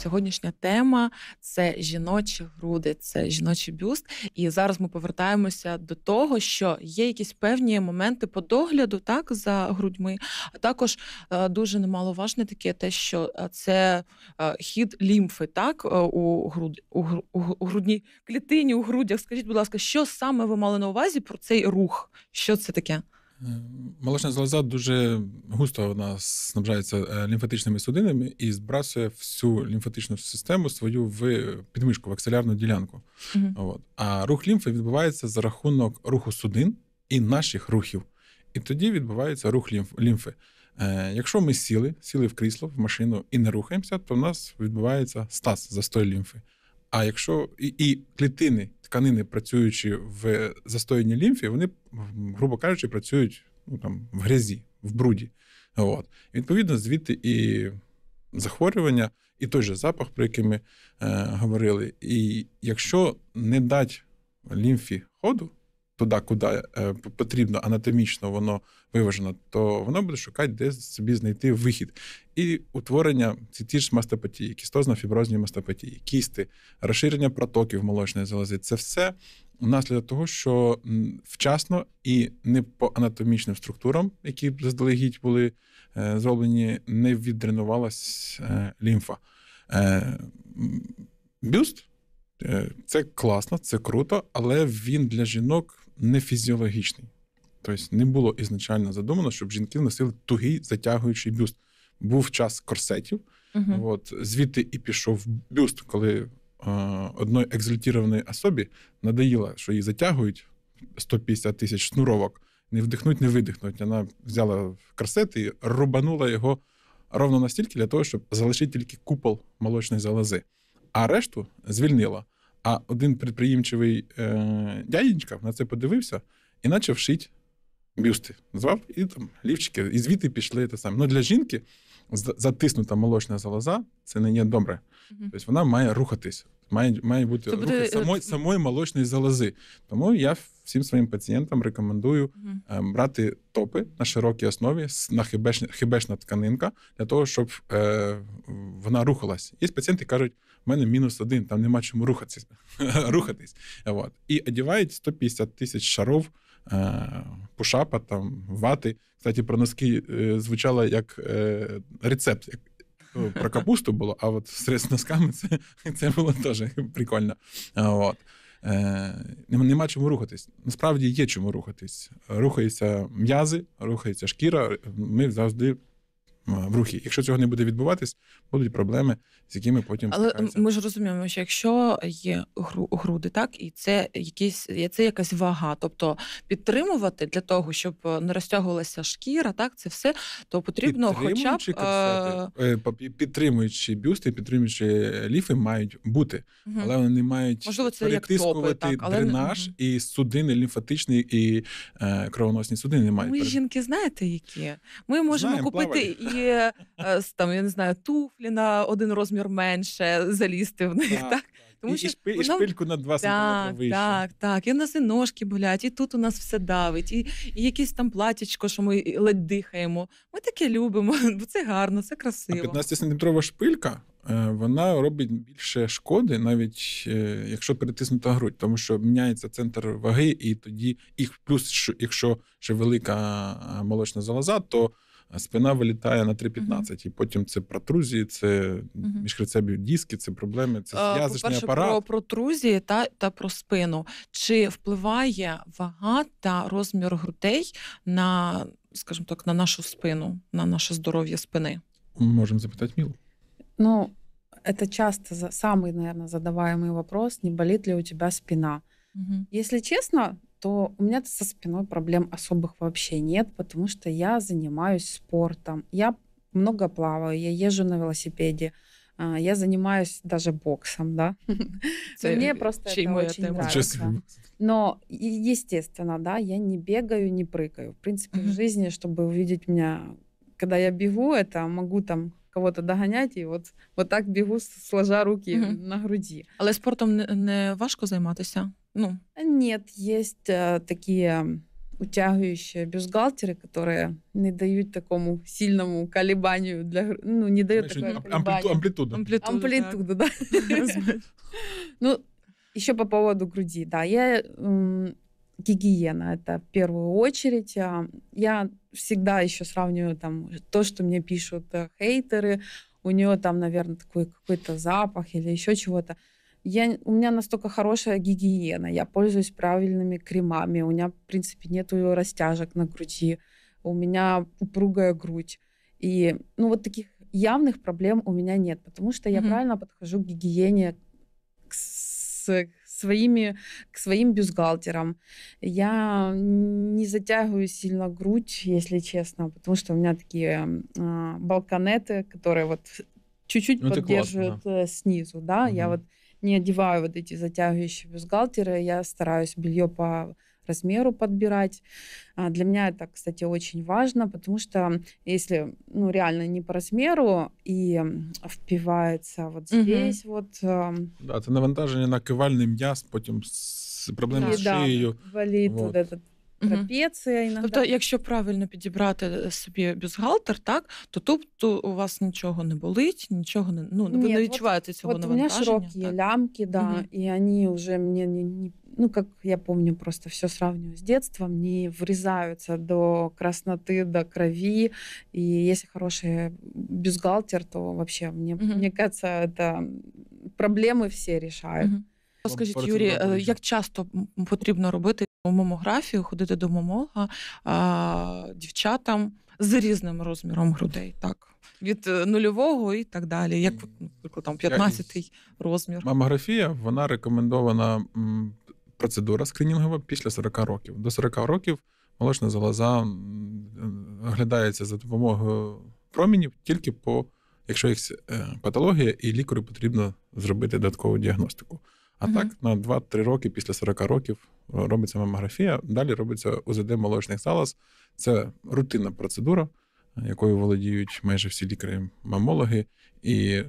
Сьогоднішня тема це жіночі груди, це жіночий бюст. І зараз ми повертаємося до того, що є якісь певні моменти по догляду так за грудьми. А також е, дуже немаловажне таке, те, що е, це е, хід лімфи, так у груд у, у грудній клітині, у грудях. Скажіть, будь ласка, що саме ви мали на увазі про цей рух? Що це таке? Е, молочна залоза дуже густо вона снабжається е, лімфатичними судинами і збрасує всю лімфатичну систему свою в підмишку, в акселярну ділянку. Угу. От. А рух лімфи відбувається за рахунок руху судин і наших рухів. І тоді відбувається рух лімфи. Е, якщо ми сіли, сіли в крісло, в машину і не рухаємося, то в нас відбувається стаз застой лімфи. А якщо і, і клітини, тканини, працюючи в застоянні лімфі, вони, грубо кажучи, працюють ну, там, в грязі, в бруді. От. відповідно, звідти і захворювання, і той же запах, про який ми е, говорили. І якщо не дати лімфі ходу, туди, куди е, потрібно анатомічно воно виважено, то воно буде шукати, де собі знайти вихід. І утворення ці ті ж мастопатії, кістозно-фіброзні мастопатії, кісти, розширення протоків молочної залози це все внаслідок того, що вчасно і не по анатомічним структурам, які заздалегідь були е, зроблені, не віддренувалась е, лімфа. Бюст це класно, це круто, але він для жінок не фізіологічний. Тобто не було ізначально задумано, щоб жінки носили тугий затягуючий бюст. Був час корсетів, uh от звідти і пішов бюст, коли е, одної екзальтірованої особі надоїло, що її затягують 150 тисяч шнуровок, не вдихнуть, не видихнуть. Вона взяла корсет і рубанула його ровно настільки для того, щоб залишити тільки купол молочної залози, а решту звільнила. А один підприємчивий е, дяденька на це подивився і почав шити бюсти. Назвав і там лівчики, і звідти пішли те саме. Ну для жінки затиснута молочна залоза це не є добре. Угу. Тобто вона має рухатися, має має бути рухи е, самої самої молочної залози. Тому я всім своїм пацієнтам рекомендую е, брати топи на широкій основі, на хибешна, хибешна тканинка, для того, щоб е, вона рухалась. Є пацієнти кажуть в мене мінус один, там нема чому рухатись. рухатись. Вот. І одівають 150 тисяч шаров, е, пушапа, там, вати. Кстати, про носки е, звучало як е, рецепт. як ну, Про капусту було, а от з носками це це було теж прикольно. От. Нема чому рухатись. Насправді є чому рухатись. Рухаються м'язи, рухається шкіра. Ми завжди в рухі. Якщо цього не буде відбуватись, будуть проблеми, з якими потім але ми ж розуміємо, що якщо є гру груди, так і це якісь це якась вага, тобто підтримувати для того, щоб е, не розтягувалася шкіра, так це все, то потрібно, хоча б корсети, е, е, підтримуючи бюсти, підтримуючи ліфи, мають бути, угу. але вони не мають можливо це як топи, так, але... дренаж угу. і судини, лімфатичні і е, кровоносні судини не мають. Ми перед... жінки, знаєте, які ми можемо Знаємо, купити плавай. і брюки, е, там я не знаю, туфлі на один розмір менше залізти в них. Так, так? тому і, що і, шпиль, вона... і шпильку на два сантиметри вище. Так, так. І в нас і ножки болять, і тут у нас все давить, і і якесь там платічко, що ми ледь дихаємо. Ми таке любимо, бо це гарно, це красиво. 15 сантиметрова шпилька. Е, вона робить більше шкоди, навіть е, якщо перетиснута грудь, тому що міняється центр ваги, і тоді їх плюс, якщо ще велика молочна залоза, то а спина вилітає на 3,15, uh-huh. і потім це протрузії, це uh-huh. міжхрецебів диски, це проблеми, це е, зв'язочний uh, апарат. Про протрузії та та про спину. Чи впливає вага та розмір грудей на, скажімо так, на нашу спину, на наше здоров'я спини? Ми можемо запитати Мілу. Ну, це часто самый, наверное, задаваємо вопрос, не болит ли у тебе спина. Угу. Если честно, то у меня со спиной проблем особых вообще нет, потому что я занимаюсь спортом. Я много плаваю, я езжу на велосипеде, а, я занимаюсь даже боксом, да. Мне просто это очень нравится. Но, естественно, да, я не бегаю, не прыгаю. В принципе, в жизни, чтобы увидеть меня, когда я бегу, это могу там кого-то догонять и вот вот так бегу, сложа руки на груди. Але спортом не, не важко займатися? Ну. А нет, есть э, такие утягивающие бюстгальтеры, которые не дают такому сильному колебанию для ну не дают такое амплиту, колебание. амплитуда амплитуда, амплитуда да, да. ну еще по поводу груди да я гигиена это в первую очередь а, я всегда еще сравниваю там то что мне пишут э, хейтеры у нее там наверное такой какой-то запах или еще чего-то я, у меня настолько хорошая гигиена, я пользуюсь правильными кремами, у меня, в принципе, нет растяжек на груди, у меня упругая грудь. И, ну, вот таких явных проблем у меня нет, потому что я mm-hmm. правильно подхожу к гигиене, к, с, своими, к своим бюстгальтерам. Я не затягиваю сильно грудь, если честно, потому что у меня такие э, балконеты, которые вот чуть-чуть ну, поддерживают классно, да. Э, снизу, да, угу. я вот не одеваю вот эти затягивающие бюстгальтеры, я стараюсь белье по размеру подбирать. А, для меня это, кстати, очень важно, потому что если ну, реально не по размеру и впивается вот здесь угу. вот... Да, це навантаження на кивальний м'яз, потім з проблеми з да, шиєю. Болить вот. вот этот трапеція іногда. Тобто, якщо правильно підібрати е, собі бюстгальтер, так то тут у вас нічого не болить, нічого не ну ви Нет, не відчуваєте вот, цього вот навантаження. У мене широкі так. лямки, да, угу. і вони вже мені не, не ну, как я помню, просто все сравниваю с детством, не врезаются до красноты, до крови. И если хороший бюстгальтер, то вообще, мне, mm-hmm. мне кажется, это проблемы все решают. Mm-hmm. Скажіть, Юрій, е, як часто потрібно робити мамографію, ходити до мамолога дівчатам з різним розміром грудей, так від е, нульового і так далі, як там 15-й розмір? Мамографія вона рекомендована процедура скринінгова після 40 років. До 40 років молочна залоза оглядається за допомогою промінів тільки по якщо їх е, патологія, і лікарю потрібно зробити додаткову діагностику. А угу. так на 2-3 роки після 40 років е, робиться мамографія. Далі робиться УЗД молочних залоз. Це рутинна процедура, е, якою володіють майже всі лікарі-мамологи. І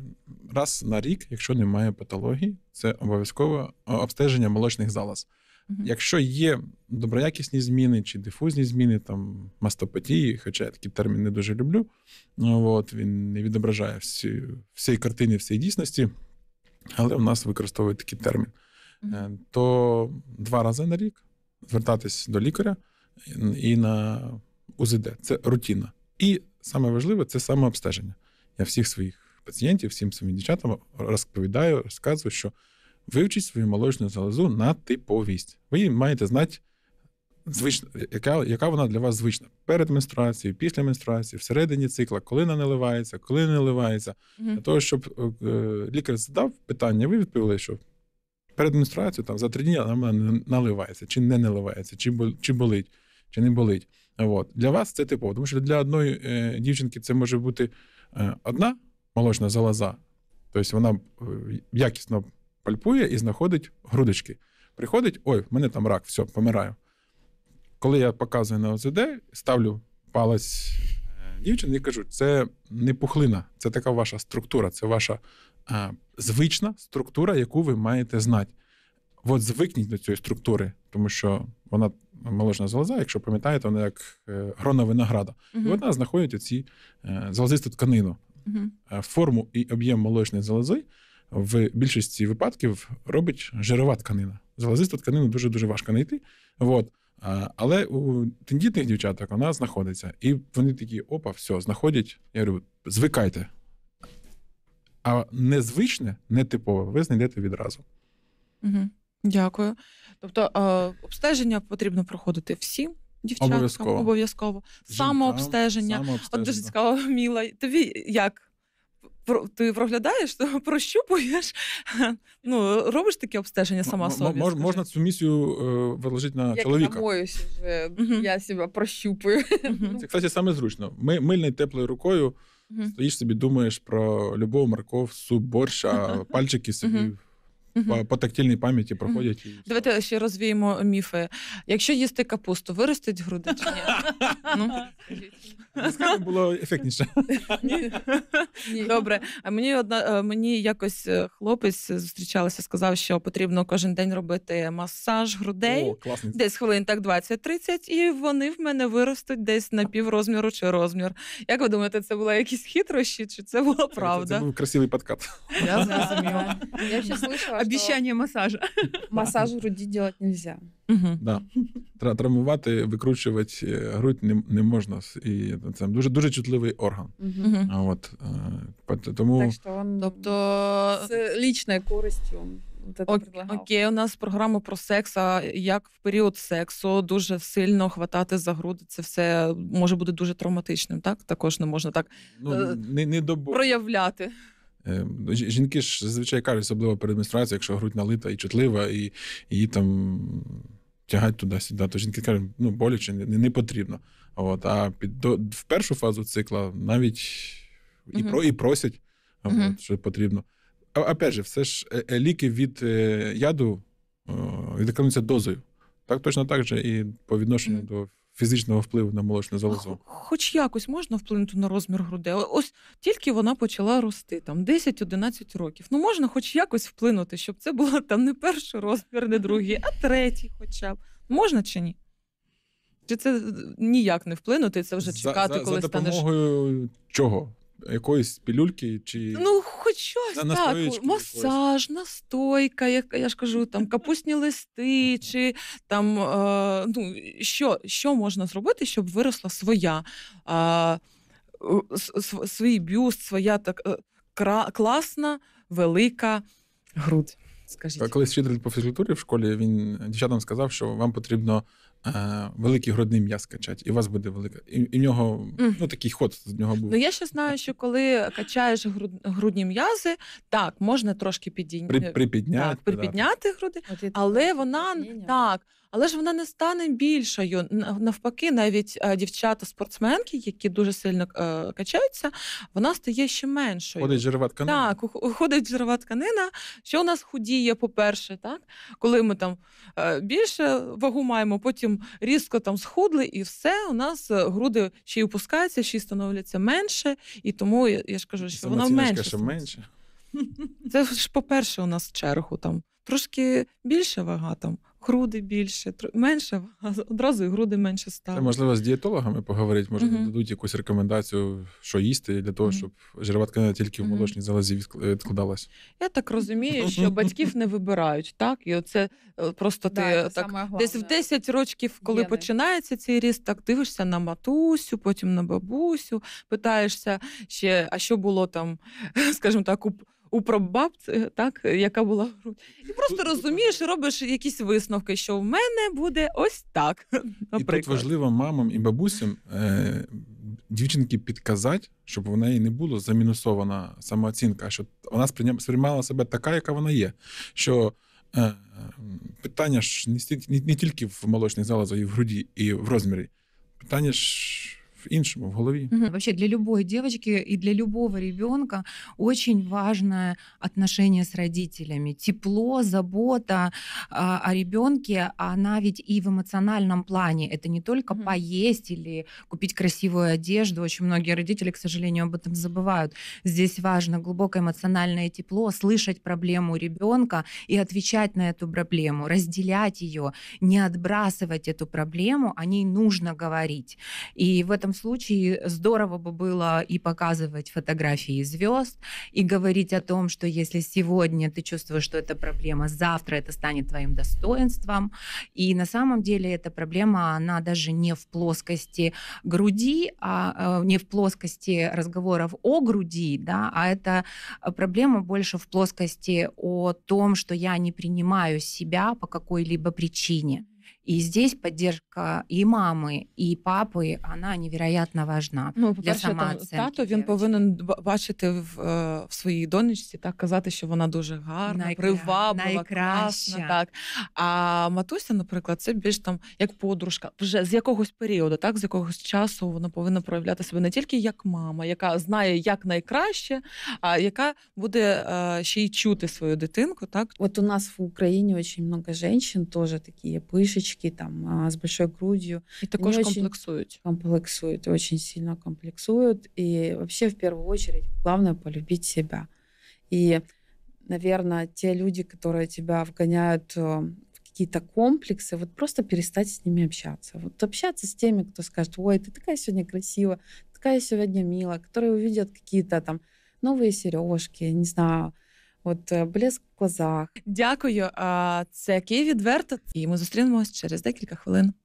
раз на рік, якщо немає патології, це обов'язкове е, обстеження молочних залоз. Якщо є доброякісні зміни чи дифузні зміни, там мастопатії, хоча я такий термін не дуже люблю, Ну от, він не відображає всі, всієї картини, всієї дійсності але в нас використовують такий термін. Е, то два рази на рік звертатись до лікаря і на УЗД. Це рутина. І саме важливе це самообстеження. Я всіх своїх пацієнтів, всім своїм дівчатам розповідаю, розказую, що вивчіть свою молочну залозу на типовість. Ви маєте знати звична, яка яка вона для вас звична? Перед менструацією, після менструації, всередині цикла, коли вона наливається, коли не наливається. Угу. Для того, щоб е, е, лікар задав питання, ви відповіли, що перед менструацією там за три дні вона наливається, чи не наливається, чи чи болить, чи не болить. От. Для вас це типово, тому що для одної е, дівчинки це може бути е, одна молочна залоза, тобто вона е, якісно пальпує і знаходить грудочки. Приходить, ой, в мене там рак, все, помираю коли я показую на ОЗД, ставлю палець е, дівчини і кажу, це не пухлина, це така ваша структура, це ваша е, звична структура, яку ви маєте знати. От звикніть до цієї структури, тому що вона моложна залоза, якщо пам'ятаєте, вона як е, грона винограда. Uh-huh. І вона знаходить оці е, залозисту тканину. Uh-huh. Форму і об'єм молочної залози в більшості випадків робить жирова тканина. Залозисту тканину дуже-дуже важко знайти. От. Але у тендітних дівчаток вона знаходиться. І вони такі, опа, все, знаходять. Я говорю, звикайте. А незвичне, нетипове, ви знайдете відразу. Дякую. Тобто обстеження потрібно проходити всім дівчаткам обов'язково. обов'язково. Самообстеження. Самообстеження. От дуже цікаво, Міла. Тобі як ти проглядаєш, то прощупуєш, ну робиш таке обстеження сама собі. Мож, можна цю місію э, е, виложити на Як чоловіка. Я боюсь, вже uh -huh. я ну. себе прощупую. Це кстати, саме зручно. Ми мильною теплою рукою uh -huh. стоїш собі, думаєш про любов, морков, суп, борщ, а пальчики собі. Uh -huh. Угу. По, по тактильній пам'яті проходять. Угу. І... Давайте ще розвіємо э, міфи. Якщо їсти капусту, виростить груди чи ні? Ну. Ну, скажімо, було ефектніше. Добре. А мені одна е, мені якось е, хлопець зустрічалася, сказав, що потрібно кожен день робити масаж грудей. О, десь хвилин так 20-30, і вони в мене виростуть десь на піврозміру чи розмір. Як ви думаєте, це були якісь хитрощі, чи це була правда? Це, це був красивий подкат. Я зрозуміла. Я ще слышала обіцяння масажа. Массаж груді делать нельзя. Да. Травмувати, викручувати э, грудь не не можна. І Це дуже дуже чутливий орган. Угу. От, э, тому... Так що он тобто... з лічною користю. Ок, окей, у нас програма про секс. А як в період сексу дуже сильно хватати за груди, це все може бути дуже травматичним, так? Також не можна так ну, е, не, не до... проявляти. Е, ну, жінки ж зазвичай кажуть, особливо перед менструацією, якщо грудь налита і чутлива, і її там тягать туди-сюди, то жінки кажуть, ну, боляче не, не потрібно. От, А під до, в першу фазу цикла навіть і про, і просять, от, що потрібно. А, Опять же, все ж е, е, ліки від яду відрекомендуються дозою. Так точно так же і по відношенню до фізичного впливу на молочну залозу? Хоч якось можна вплинути на розмір грудей. Ось тільки вона почала рости там 10-11 років. Ну можна хоч якось вплинути, щоб це було там не перший розмір, не другий, а третій, хоча б можна чи ні? Чи це е, ніяк не вплинути? Це вже чекати, за, за, коли станеш. За допомогою станеш... чого? якоїсь пілюльки чи ну хоч щось на так, масаж, настойка, як я ж кажу, там капустні листи, чи там е, ну що що можна зробити, щоб виросла своя е, свій бюст, своя так е, кра, класна, велика грудь. Скажіть, колись вчитель по фізкультурі в школі він дівчатам сказав, що вам потрібно Е, великі грудні м'яз качать, і у вас буде велика. І, і в нього ну такий ход з нього був. Ну я ще знаю, що коли качаєш груд, грудні м'язи, так можна трошки підійняти припідняти, так, припідняти груди, але вона так але ж вона не стане більшою. Навпаки, навіть е, дівчата-спортсменки, які дуже сильно е, качаються, вона стає ще меншою. Ходить жирова тканина. Так, ходить жирова тканина, що у нас худіє, по-перше, так коли ми там е, більше вагу маємо, потім різко там схудли, і все у нас груди ще й опускаються, ще й становляться менше, і тому я ж кажу, що вона менше. Ще менше. Це ж по-перше, у нас чергу там трошки більше вага там груди більше, менше одразу і груди менше стали. Це можливо з дієтологами поговорити, може uh-huh. дадуть якусь рекомендацію, що їсти для того, uh-huh. щоб жирватка не тільки в молочній залозі е, відкладалась. Я так розумію, що батьків не вибирають, так і оце е, просто ти да, так десь в 10 років, коли Є починається цей ріст, так дивишся на матусю, потім на бабусю, питаєшся ще, а що було там, скажімо так, у у прабабці, так, яка була грудь. І просто розумієш, робиш якісь висновки, що в мене буде ось так. Наприклад. І тут важливо мамам і бабусям е, дівчинки підказати, щоб в неї не було замінусована самооцінка, що вона сприймала себе така, яка вона є. що е, е Питання ж не, не, не тільки в молочних залозах і в груді, і в розмірі. Питання ж в іншому, в голове. Угу. Вообще для любой девочки и для любого ребенка очень важное отношение с родителями. Тепло, забота э, о ребенке, а она ведь и в эмоциональном плане. Это не только угу. поесть или купить красивую одежду. Очень многие родители, к сожалению, об этом забывают. Здесь важно глубокое эмоциональное тепло, слышать проблему ребенка и отвечать на эту проблему, разделять ее, не отбрасывать эту проблему, о ней нужно говорить. И в этом этом случае здорово бы было и показывать фотографии звезд, и говорить о том, что если сегодня ты чувствуешь, что это проблема, завтра это станет твоим достоинством. И на самом деле эта проблема, она даже не в плоскости груди, а, а не в плоскости разговоров о груди, да, а это проблема больше в плоскости о том, что я не принимаю себя по какой-либо причине. И здесь поддержка і мами, і папи вона невероятно важна. Ну, для самооценки. тато він повинен бачити в, е, в своїй донечці, так казати, що вона дуже гарна, Найкра... приваблива, Найкраща. красна. Так а матуся, наприклад, це більш там як подружка, вже з якогось періоду, так з якогось часу вона повинна проявляти себе не тільки як мама, яка знає як найкраще, а яка буде е, ще й чути свою дитинку. Так, от у нас в Україні дуже багато жінок теж такі пишечки. косички, там, а, с большой грудью. И також Они комплексуют. Комплексуют, очень сильно комплексуют. И вообще, в первую очередь, главное полюбить себя. И, наверное, те люди, которые тебя вгоняют э, какие-то комплексы, вот просто перестать с ними общаться. Вот общаться с теми, кто скажет, ой, ты такая сегодня красивая, такая сегодня милая, которые увидят какие-то там новые сережки, не знаю, от е, блиск в глазах. Дякую. Це Київ відверто. І ми зустрінемось через декілька хвилин.